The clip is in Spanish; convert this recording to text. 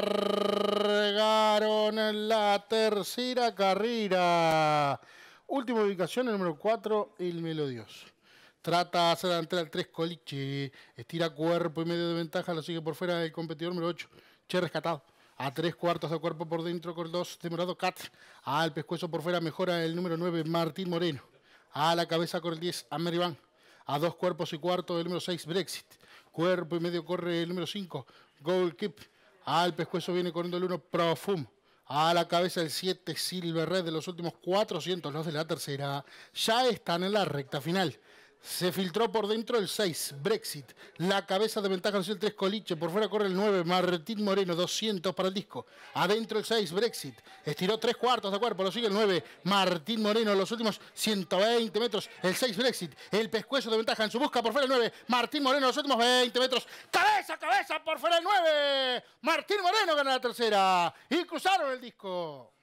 Largaron en la tercera carrera. Última ubicación, el número 4, el Melodioso. Trata de hacer adelante al 3 Coliche. Estira cuerpo y medio de ventaja. Lo sigue por fuera el competidor número 8. Che rescatado. A tres cuartos de cuerpo por dentro con el 2 demorado Cat. Al pescuezo por fuera mejora el número 9 Martín Moreno. A la cabeza con el 10 Amer A dos cuerpos y cuarto el número 6 Brexit. Cuerpo y medio corre el número 5 Goalkeep. Al ah, pescuezo viene corriendo el 1, Profum. A la cabeza el 7, Silver Red de los últimos 400, los de la tercera, ya están en la recta final. Se filtró por dentro el 6, Brexit. La cabeza de ventaja es el 3, Coliche. Por fuera corre el 9, Martín Moreno, 200 para el disco. Adentro el 6, Brexit. Estiró 3 cuartos de cuerpo, lo sigue el 9, Martín Moreno. Los últimos 120 metros, el 6, Brexit. El pescuezo de ventaja en su busca, por fuera el 9, Martín Moreno. Los últimos 20 metros, cabeza, cabeza, por fuera el 9. Martín Moreno gana la tercera. Y cruzaron el disco.